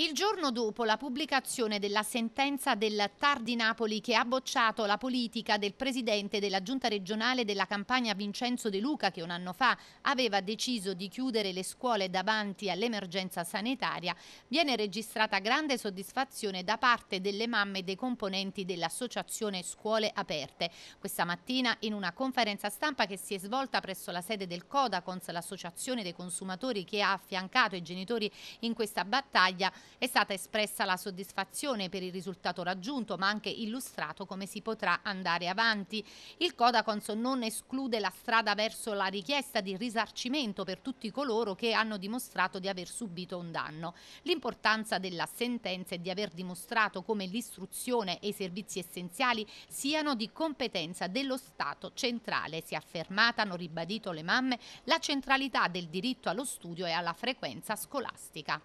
Il giorno dopo la pubblicazione della sentenza del TAR di Napoli che ha bocciato la politica del presidente della giunta regionale della Campania Vincenzo De Luca che un anno fa aveva deciso di chiudere le scuole davanti all'emergenza sanitaria, viene registrata grande soddisfazione da parte delle mamme e dei componenti dell'associazione Scuole Aperte. Questa mattina in una conferenza stampa che si è svolta presso la sede del Codacons, l'associazione dei consumatori che ha affiancato i genitori in questa battaglia, è stata espressa la soddisfazione per il risultato raggiunto, ma anche illustrato come si potrà andare avanti. Il Codacons non esclude la strada verso la richiesta di risarcimento per tutti coloro che hanno dimostrato di aver subito un danno. L'importanza della sentenza è di aver dimostrato come l'istruzione e i servizi essenziali siano di competenza dello Stato centrale. Si è affermata, hanno ribadito le mamme, la centralità del diritto allo studio e alla frequenza scolastica.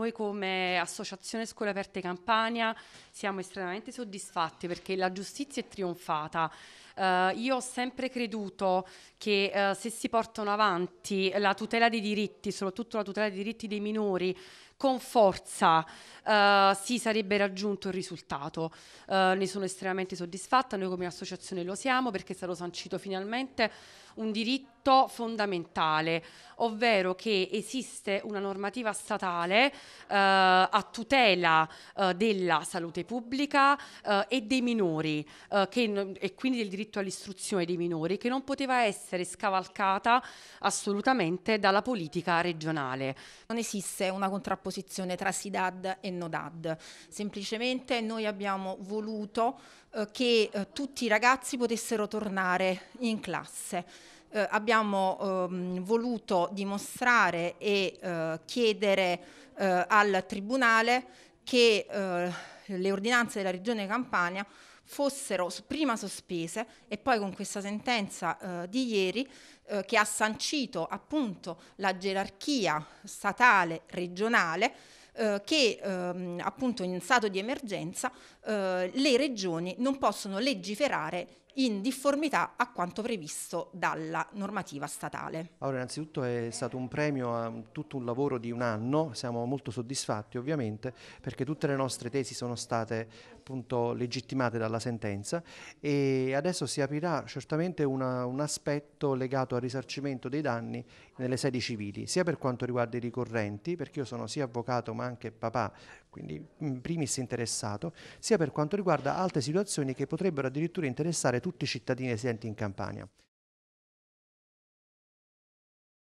Noi come Associazione Scuole Aperte Campania siamo estremamente soddisfatti perché la giustizia è trionfata. Uh, io ho sempre creduto che uh, se si portano avanti la tutela dei diritti, soprattutto la tutela dei diritti dei minori, con forza uh, eh, si sarebbe raggiunto il risultato. Uh, ne sono estremamente soddisfatta, noi come associazione lo siamo perché è stato sancito finalmente un diritto fondamentale, ovvero che esiste una normativa statale uh, a tutela della salute pubblica e dei minori che, e quindi del diritto all'istruzione dei minori che non poteva essere scavalcata assolutamente dalla politica regionale. Non esiste una contrapposizione contrapposizione tra SIDAD e NODAD. Semplicemente noi abbiamo voluto eh, che eh, tutti i ragazzi potessero tornare in classe. Eh, abbiamo ehm, voluto dimostrare e eh, chiedere eh, al Tribunale che eh, le ordinanze della Regione Campania fossero prima sospese e poi con questa sentenza eh, di ieri eh, che ha sancito appunto la gerarchia statale regionale eh, che ehm, appunto in stato di emergenza eh, le regioni non possono legiferare in difformità a quanto previsto dalla normativa statale. Allora, innanzitutto è stato un premio a tutto un lavoro di un anno, siamo molto soddisfatti ovviamente perché tutte le nostre tesi sono state appunto legittimate dalla sentenza e adesso si aprirà certamente una, un aspetto legato al risarcimento dei danni nelle sedi civili, sia per quanto riguarda i ricorrenti, perché io sono sia avvocato ma anche papà, quindi in primis interessato, sia per quanto riguarda altre situazioni che potrebbero addirittura interessare tutti i cittadini residenti in Campania.